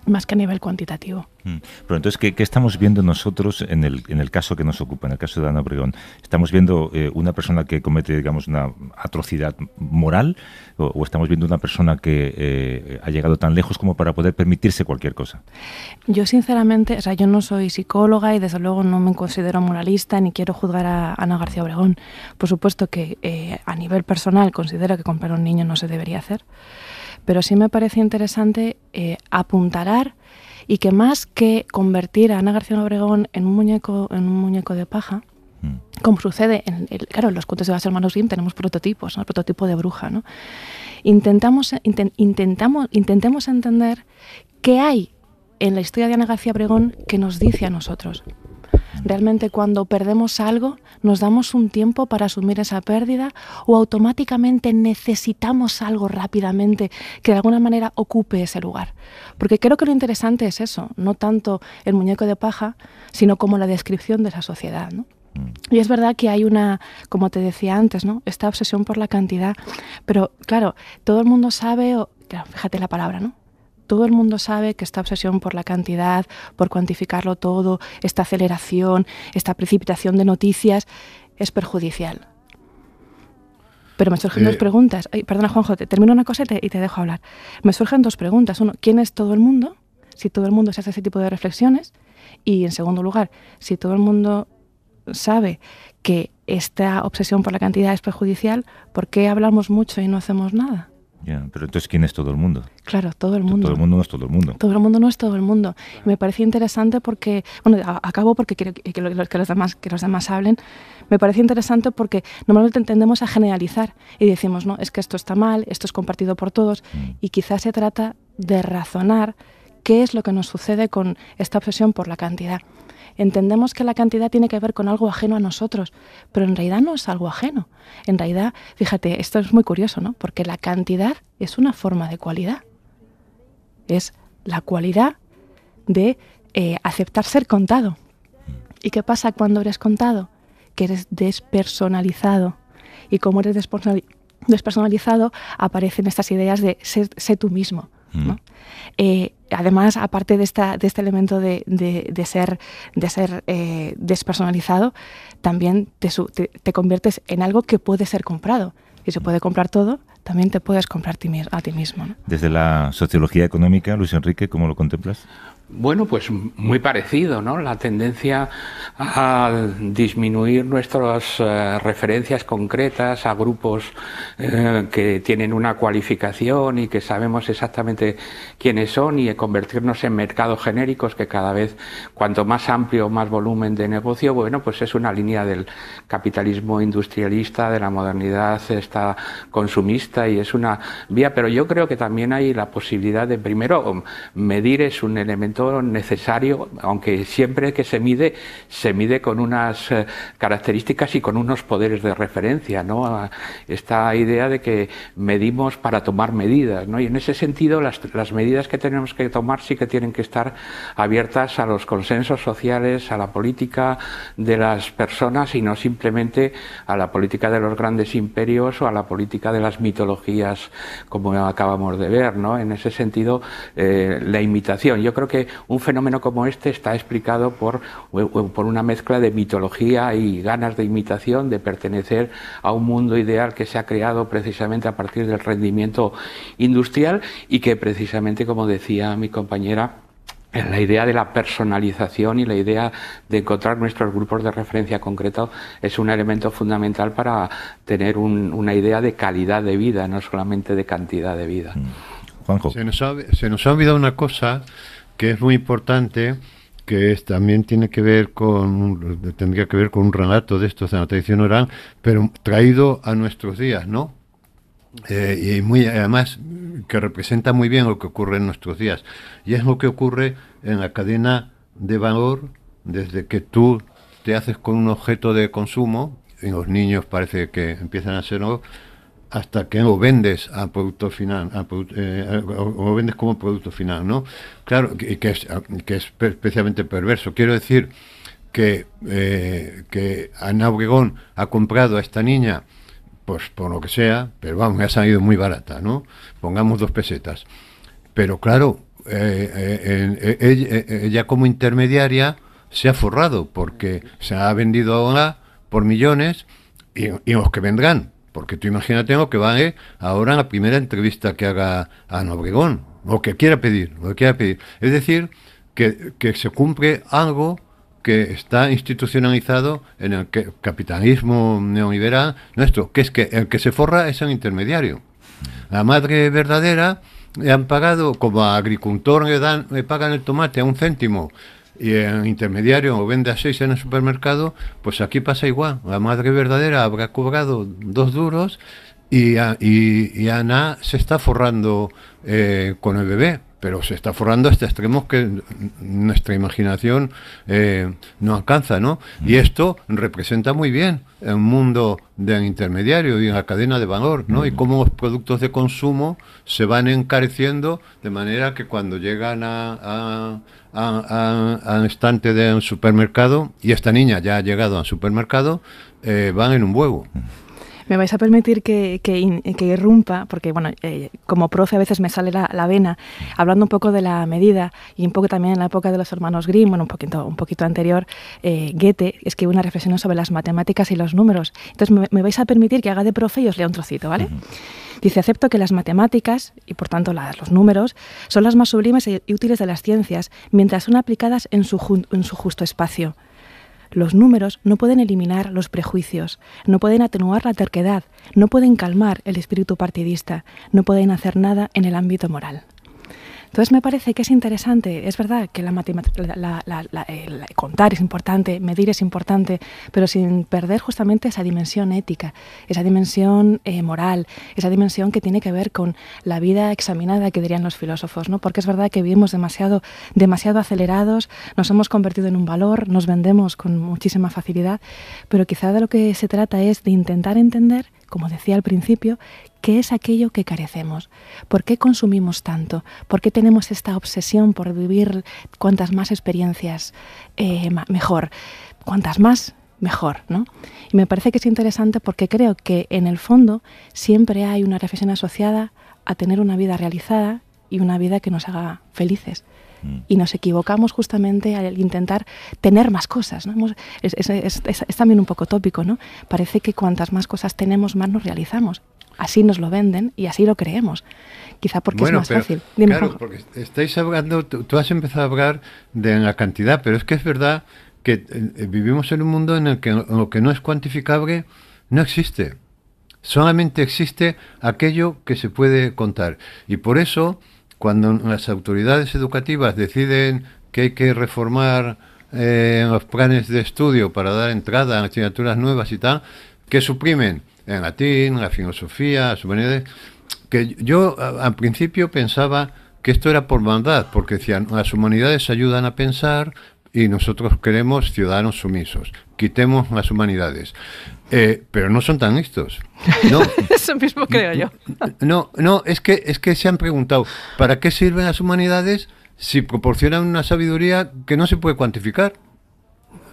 más que a nivel cuantitativo. Mm. Pero entonces, ¿qué, estamos viendo nosotros en el, en el caso que nos ocupa, en el caso de Ana Obregón? ¿Estamos viendo eh, una persona que comete, digamos, una atrocidad moral o, estamos viendo una persona que eh, ha llegado tan lejos como para poder permitirse cualquier cosa? Yo, sinceramente, o sea, yo no soy psicóloga y desde luego no me considero moralista ni quiero juzgar a Ana García Obregón. Por supuesto que eh, a nivel personal considero que comprar un niño no se debería hacer pero sí me parece interesante eh, y que más que convertir a Ana García Obregón en un muñeco, en un muñeco de paja, mm. como sucede, en claro, los cuentos de las hermanos Grimm tenemos prototipos, el prototipo de bruja. ¿no? Intentamos, intentamos, intentemos entender qué hay en la historia de Ana García Obregón que nos dice a nosotros. Realmente cuando perdemos algo, nos damos un tiempo para asumir esa pérdida o automáticamente necesitamos algo rápidamente que de alguna manera ocupe ese lugar. Porque creo que lo interesante es eso, no tanto el muñeco de paja, sino como la descripción de esa sociedad. Mm. Y es verdad que hay una, como te decía antes, esta obsesión por la cantidad, pero claro, todo el mundo sabe, o, fíjate la palabra, ¿no? todo el mundo sabe que esta obsesión por la cantidad, por cuantificarlo todo, esta aceleración, esta precipitación de noticias, es perjudicial. Pero me surgen dos preguntas. Ay, perdona, Juanjo, te termino una cosa y te, y te, dejo hablar. Me surgen dos preguntas. Uno, ¿quién es todo el mundo? Si todo el mundo se hace ese tipo de reflexiones. Y en segundo lugar, si todo el mundo sabe que esta obsesión por la cantidad es perjudicial, ¿por qué hablamos mucho y no hacemos nada? pero entonces, ¿quién es todo el mundo? Claro, todo el mundo. Todo el mundo no es todo el mundo. Todo el mundo no es todo el mundo. me parece interesante porque, bueno, acabo porque quiero que los, demás, que los demás hablen. Me parece interesante porque normalmente tendemos a generalizar y decimos, no, es que esto está mal, esto es compartido por todos. Mm. Y quizás se trata de razonar qué es lo que nos sucede con esta obsesión por la cantidad. Entendemos que la cantidad tiene que ver con algo ajeno a nosotros, pero en realidad no es algo ajeno. En realidad, fíjate, esto es muy curioso, ¿no? Porque la cantidad es una forma de cualidad. Es la cualidad de eh, aceptar ser contado. ¿Y qué pasa cuando eres contado? Que eres despersonalizado. Y como eres despersonalizado, aparecen estas ideas de ser tú mismo eh, además, aparte de, este elemento de, ser, eh, despersonalizado, también te, conviertes en algo que puede ser comprado. Y se puede comprar todo, también te puedes comprar a ti mismo. Desde la sociología económica, Luis Enrique, ¿cómo lo contemplas? Bueno, pues muy parecido, ¿no? La tendencia a disminuir nuestras eh, referencias concretas a grupos eh, que tienen una cualificación y que sabemos exactamente quiénes son y convertirnos en mercados genéricos que cada vez, cuanto más amplio, más volumen de negocio, bueno, pues es una línea del capitalismo industrialista, de la modernidad esta consumista y es una vía, pero yo creo que también hay la posibilidad de primero medir es un elemento necesario, aunque siempre que se mide, se mide con unas eh, características y con unos poderes de referencia, ¿no? Ah, esta idea de que medimos para tomar medidas, Y en ese sentido, las, medidas que tenemos que tomar sí que tienen que estar abiertas a los consensos sociales, a la política de las personas y no simplemente a la política de los grandes imperios o a la política de las mitologías como acabamos de ver, ¿no? En ese sentido, eh, la imitación. Yo creo que un fenómeno como este está explicado por, por una mezcla de mitología y ganas de imitación, de pertenecer a un mundo ideal que se ha creado precisamente a partir del rendimiento industrial y que precisamente, como decía mi compañera, la idea de la personalización y la idea de encontrar nuestros grupos de referencia concreto es un elemento fundamental para tener un, una idea de calidad de vida, no solamente de cantidad de vida. Mm. Se nos se nos ha olvidado una cosa que es muy importante que también tiene que ver con tendría que ver con un relato de estos de la tradición oral, pero traído a nuestros días, ¿no? Eh, y muy además que representa muy bien lo que ocurre en nuestros días y es lo que ocurre en la cadena de valor desde que tú te haces con un objeto de consumo y los niños parece que empiezan a ser ser hasta que lo vendes a producto final, a eh, o vendes como producto final, ¿no? Claro, que, que es, especialmente perverso. Quiero decir que, eh, que Ana Obregón ha comprado a esta niña, pues por lo que sea, pero vamos, ha salido muy barata, ¿no? Pongamos dos pesetas. Pero claro, eh, ella, como intermediaria se ha forrado porque se ha vendido ahora por millones y, y los que vendrán porque tú imagínate lo que vale ahora la primera entrevista que haga a Nobregón, o que quiera pedir, lo que quiera pedir. Es decir, que, se cumple algo que está institucionalizado en el capitalismo neoliberal nuestro, que es que el que se forra es el intermediario. La madre verdadera le han pagado, como a agricultor dan, le pagan el tomate a un céntimo, y el intermediario o vende a seis en el supermercado, pues aquí pasa igual. La madre verdadera habrá cobrado dos duros y, y, Ana se está forrando eh, con el bebé pero se está forrando hasta extremos que nuestra imaginación eh, no alcanza, ¿no? Y mm. esto representa muy bien el mundo del intermediario y la cadena de valor, ¿no? Y mm. cómo los productos de consumo se van encareciendo de manera que cuando llegan a, a, estante de un supermercado, y esta niña ya ha llegado al supermercado, eh, van en un huevo. Mm. Me vais a permitir que, que, irrumpa, porque bueno, eh, como profe a veces me sale la, la, vena, hablando un poco de la medida y un poco también en la época de los hermanos Grimm, bueno, un poquito, un poquito anterior, eh, Goethe escribe una reflexión sobre las matemáticas y los números. Entonces me, vais a permitir que haga de profe y os lea un trocito, ¿vale? Dice, acepto que las matemáticas, y por tanto los números, son las más sublimes y útiles de las ciencias, mientras son aplicadas en su, en su justo espacio. Los números no pueden eliminar los prejuicios, no pueden atenuar la terquedad, no pueden calmar el espíritu partidista, no pueden hacer nada en el ámbito moral. Entonces me parece que es interesante, es verdad que la, eh, la, contar es importante, medir es importante, pero sin perder justamente esa dimensión ética, esa dimensión eh, moral, esa dimensión que tiene que ver con la vida examinada que dirían los filósofos, ¿no? Porque es verdad que vivimos demasiado, demasiado acelerados, nos hemos convertido en un valor, nos vendemos con muchísima facilidad, pero quizá de lo que se trata es de intentar entender como decía al principio, qué es aquello que carecemos, por qué consumimos tanto, por qué tenemos esta obsesión por vivir cuantas más experiencias eh, mejor, cuantas más mejor, ¿no? Y me parece que es interesante porque creo que en el fondo siempre hay una reflexión asociada a tener una vida realizada y una vida que nos haga felices y nos equivocamos justamente al intentar tener más cosas. Es, también un poco tópico, ¿no? Parece que cuantas más cosas tenemos, más nos realizamos. Así nos lo venden y así lo creemos. Quizá porque es más fácil. claro, porque estáis hablando, tú, has empezado a hablar de la cantidad, pero es que es verdad que eh, vivimos en un mundo en el que lo que no es cuantificable no existe. Solamente existe aquello que se puede contar. Y por eso cuando las autoridades educativas deciden que hay que reformar eh, los planes de estudio para dar entrada a asignaturas nuevas y tal, que suprimen El latín, la filosofía, que yo al principio pensaba que esto era por maldad, porque decían, las humanidades ayudan a pensar, y nosotros queremos ciudadanos sumisos. Quitemos las humanidades. Eh, pero no son tan listos. No, Eso mismo creo yo. No, no, es que, es que se han preguntado, ¿para qué sirven las humanidades si proporcionan una sabiduría que no se puede cuantificar?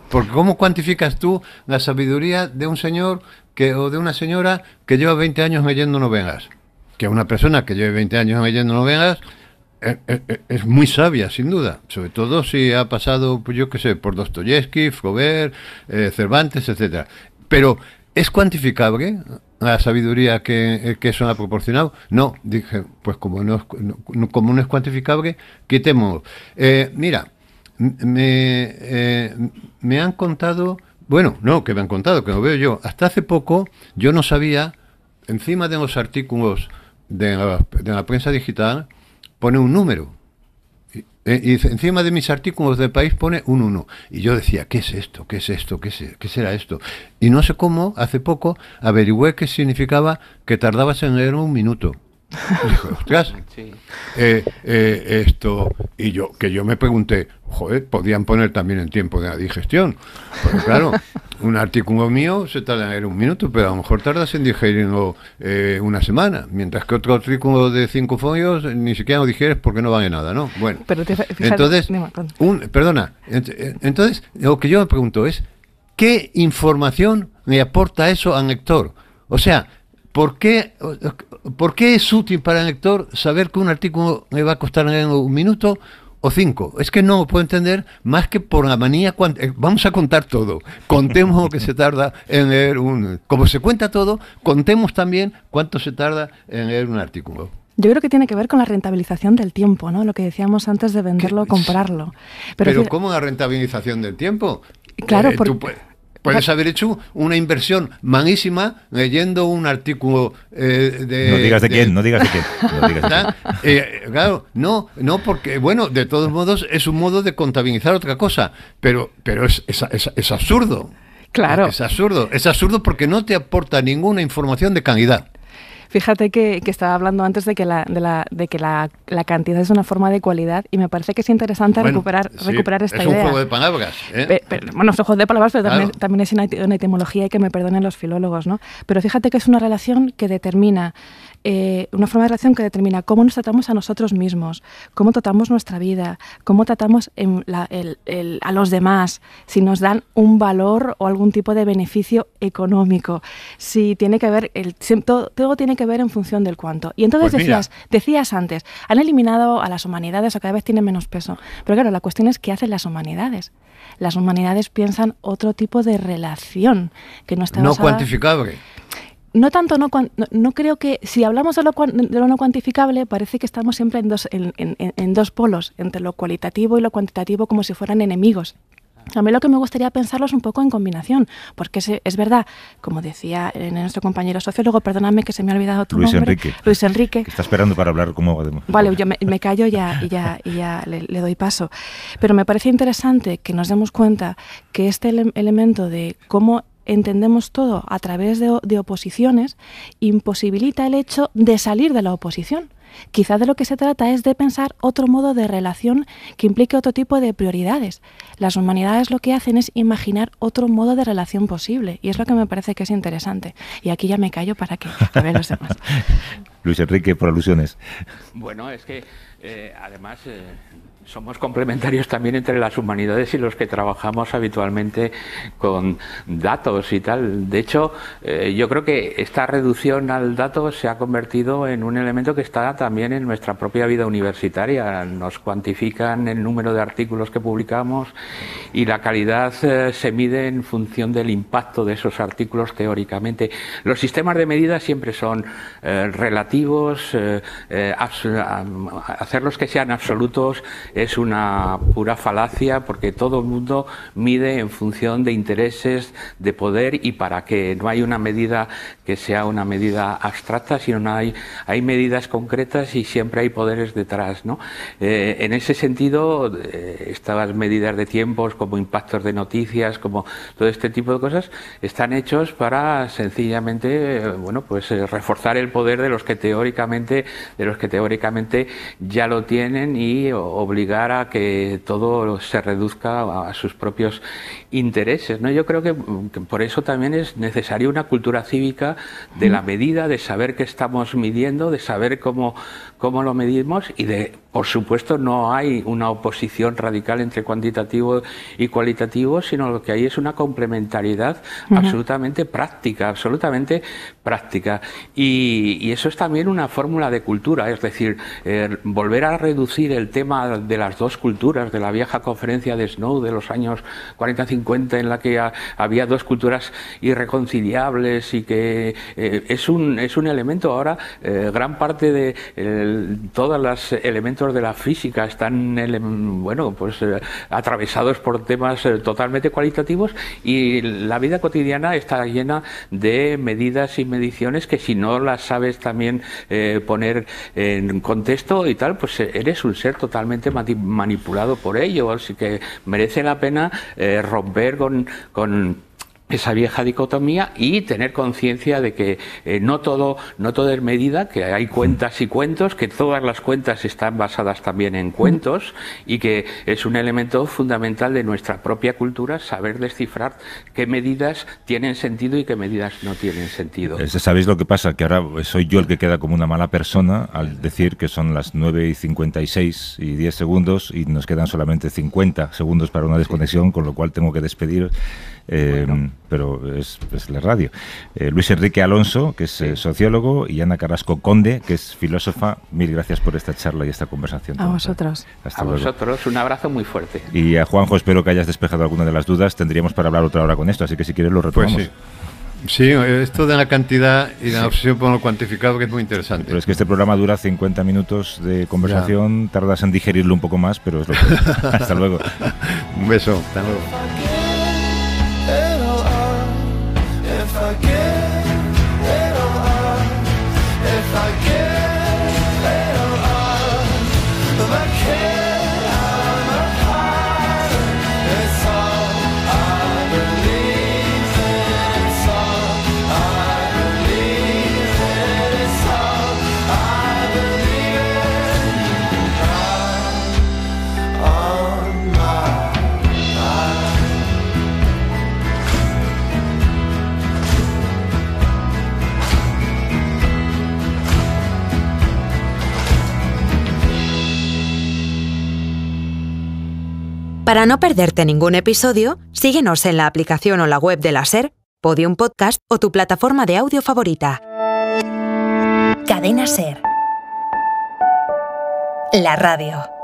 Porque ¿cómo cuantificas tú la sabiduría de un señor que, o de una señora que lleva 20 años leyendo novelas? Que una persona que lleve 20 años leyendo novelas eh, eh, eh, es, muy sabia, sin duda, sobre todo si ha pasado, yo que sé, por Dostoyevsky, Flaubert, Cervantes, etcétera. Pero ¿Es cuantificable la sabiduría que, que, eso ha proporcionado? No, dije, pues como no es, como no es cuantificable, quitemos. Eh, mira, me, han contado, bueno, no, que me han contado, que lo veo yo. Hasta hace poco yo no sabía, encima de los artículos de de la prensa digital, pone un número. Y, eh, encima de mis artículos del país pone un 1. Y yo decía, ¿qué es esto? ¿Qué es esto? ¿Qué, ¿Qué será esto? Y no sé cómo, hace poco, averigüé qué significaba que tardabas en leer un minuto. ostras. Eh, eh, esto, y yo, que yo me pregunté, joder, podían poner también el tiempo de la digestión. claro, un artículo mío se tarda en un minuto, pero a lo mejor tardas en digerirlo eh, una semana, mientras que otro artículo de cinco folios eh, ni siquiera lo digieres porque no vale nada, ¿no? Bueno, entonces, un, perdona, eh, entonces lo que yo me pregunto es, ¿qué información me aporta eso al lector? O sea, ¿por qué, ¿por qué es útil para el lector saber que un artículo le va a costar un minuto o cinco. Es que no puedo entender más que por la manía. Eh, vamos a contar todo. Contemos lo que se tarda en leer un. Como se cuenta todo, contemos también cuánto se tarda en leer un artículo. Yo creo que tiene que ver con la rentabilización del tiempo, ¿no? Lo que decíamos antes de venderlo o comprarlo. Pero, ¿cómo la rentabilización del tiempo? Claro, eh, porque... Puedes haber hecho una inversión manísima leyendo un artículo eh, de... No digas de, quién, no digas de ¿Ah? quién. Eh, claro, no, no, porque, bueno, de todos modos es un modo de contabilizar otra cosa, pero, pero es, es absurdo. Claro. Es absurdo, es absurdo porque no te aporta ninguna información de calidad. Fíjate que, estaba hablando antes de que, la, de la, de que la, cantidad es una forma de cualidad y me parece que es interesante recuperar, recuperar esta idea. Es un juego de palabras. ¿eh? bueno, es un juego de palabras, pero también, también, es una etimología y que me perdonen los filólogos, ¿no? Pero fíjate que es una relación que determina eh, una forma de relación que determina cómo nos tratamos a nosotros mismos, cómo tratamos nuestra vida, cómo tratamos a los demás, si nos dan un valor o algún tipo de beneficio económico, si tiene que ver, el, todo, tiene que ver en función del cuánto. Y entonces pues decías, decías antes, han eliminado a las humanidades o cada vez tienen menos peso. Pero claro, la cuestión es qué hacen las humanidades. Las humanidades piensan otro tipo de relación que no está no basada, cuantificable no tanto, no, creo que, si hablamos de lo, no cuantificable, parece que estamos siempre en dos, polos, entre lo cualitativo y lo cuantitativo como si fueran enemigos. A mí lo que me gustaría pensarlos un poco en combinación, porque es, verdad, como decía eh, nuestro compañero sociólogo, perdóname que se me ha olvidado tu Luis Enrique. Luis Enrique. está esperando para hablar como Vale, yo me, callo ya, y ya, ya le, doy paso. Pero me parece interesante que nos demos cuenta que este elemento de cómo entendemos todo a través de, oposiciones, imposibilita el hecho de salir de la oposición. Quizás de lo que se trata es de pensar otro modo de relación que implique otro tipo de prioridades. Las humanidades lo que hacen es imaginar otro modo de relación posible y es lo que me parece que es interesante. Y aquí ya me callo para que vean los demás. Luis Enrique, por alusiones. Bueno, es que eh, además eh, somos complementarios también entre las humanidades y los que trabajamos habitualmente con datos y tal. De hecho, eh, yo creo que esta reducción al dato se ha convertido en un elemento que está también en nuestra propia vida universitaria. Nos cuantifican el número de artículos que publicamos y la calidad eh, se mide en función del impacto de esos artículos teóricamente. Los sistemas de medida siempre son eh, relativos, hacerlos que sean absolutos es una pura falacia porque todo el mundo mide en función de intereses, de poder y para que no hay una medida que sea una medida abstracta, sino hay, hay medidas concretas y siempre hay poderes detrás. ¿no? Eh, en ese sentido, eh, estas medidas de tiempos como impactos de noticias, como todo este tipo de cosas, están hechos para sencillamente eh, bueno, pues, reforzar el poder de los que teóricamente, de los que teóricamente ya lo tienen y obligar a que todo se reduzca a sus propios intereses. ¿no? Yo creo que, por eso también es necesaria una cultura cívica de la medida, de saber qué estamos midiendo, de saber cómo, cómo lo medimos y de, por supuesto, no hay una oposición radical entre cuantitativo y cualitativo, sino lo que hay es una complementariedad absolutamente práctica, absolutamente práctica. Y, eso es también una fórmula de cultura, es decir, eh, volver a reducir el tema de las dos culturas, de la vieja conferencia de Snow de los años 40-50 en la que había dos culturas irreconciliables y que eh, es, un, es un elemento ahora, eh, gran parte de todos los elementos de la física están bueno, pues, eh, atravesados por temas totalmente cualitativos y la vida cotidiana está llena de medidas y mediciones que si no las sabes también poner en contexto y tal, pues eres un ser totalmente manipulado por ello. Así que merece la pena eh, romper con esa vieja dicotomía y tener conciencia de que eh, no todo no todo es medida que hay cuentas y cuentos que todas las cuentas están basadas también en cuentos y que es un elemento fundamental de nuestra propia cultura saber descifrar qué medidas tienen sentido y qué medidas no tienen sentido eh, sabéis lo que pasa que ahora soy yo el que queda como una mala persona al decir que son las 9 y 56 y 10 segundos y nos quedan solamente 50 segundos para una desconexión con lo cual tengo que despedir eh, pero es, la radio. Eh, Luis Enrique Alonso, que es eh, sociólogo, y Ana Carrasco Conde, que es filósofa. Mil gracias por esta charla y esta conversación. A vosotros. Hasta a vosotros, un abrazo muy fuerte. Y a Juanjo, espero que hayas despejado alguna de las dudas. Tendríamos para hablar otra hora con esto, así que si quieres lo pues retomamos. Pues sí. Sí, esto de la cantidad y la opción obsesión por lo cuantificado que es muy interesante. Pero es que este programa dura 50 minutos de conversación, tardas en digerirlo un poco más, pero es lo que... Hasta luego. Un beso, hasta luego. Para no perderte ningún episodio, síguenos en la aplicación o la web de la SER, Podium Podcast o tu plataforma de audio favorita. Cadena SER. La radio.